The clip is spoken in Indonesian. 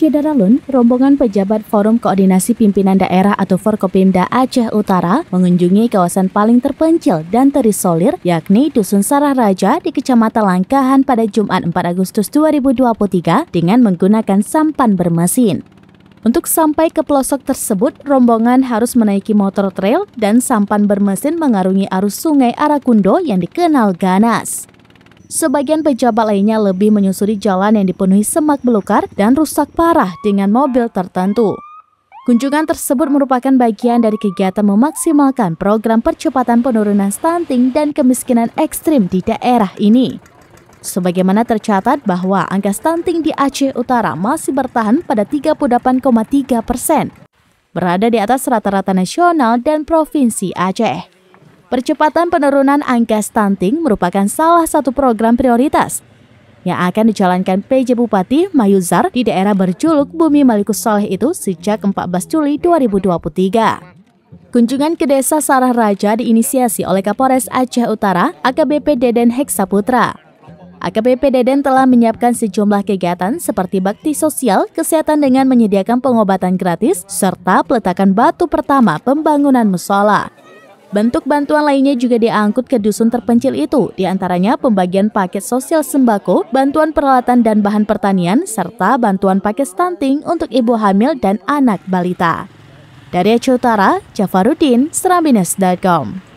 Syedaralun, rombongan pejabat Forum Koordinasi Pimpinan Daerah atau Forkopimda Aceh Utara mengunjungi kawasan paling terpencil dan terisolir yakni Dusun Sarah Raja di Kecamatan Langkahan pada Jumat 4 Agustus 2023 dengan menggunakan sampan bermesin. Untuk sampai ke pelosok tersebut, rombongan harus menaiki motor trail dan sampan bermesin mengarungi arus sungai Arakundo yang dikenal ganas. Sebagian pejabat lainnya lebih menyusuri jalan yang dipenuhi semak belukar dan rusak parah dengan mobil tertentu. Kunjungan tersebut merupakan bagian dari kegiatan memaksimalkan program percepatan penurunan stunting dan kemiskinan ekstrim di daerah ini. Sebagaimana tercatat bahwa angka stunting di Aceh Utara masih bertahan pada 38,3 persen, berada di atas rata-rata nasional dan provinsi Aceh. Percepatan penurunan angka stunting merupakan salah satu program prioritas yang akan dijalankan PJ Bupati Mayuzar di daerah berjuluk Bumi Malikus Soleh itu sejak 14 Juli 2023. Kunjungan ke Desa Sarah Raja diinisiasi oleh Kapolres Aceh Utara AKBP Deden Heksaputra. AKBP Deden telah menyiapkan sejumlah kegiatan seperti bakti sosial, kesehatan dengan menyediakan pengobatan gratis, serta peletakan batu pertama pembangunan musola. Bentuk bantuan lainnya juga diangkut ke dusun terpencil itu, diantaranya pembagian paket sosial sembako, bantuan peralatan dan bahan pertanian, serta bantuan paket stunting untuk ibu hamil dan anak balita. Dari Aceh Utara, Jafarudin, serambines.com.